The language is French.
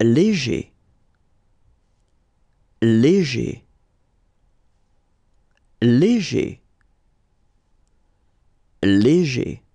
léger, léger, léger, léger.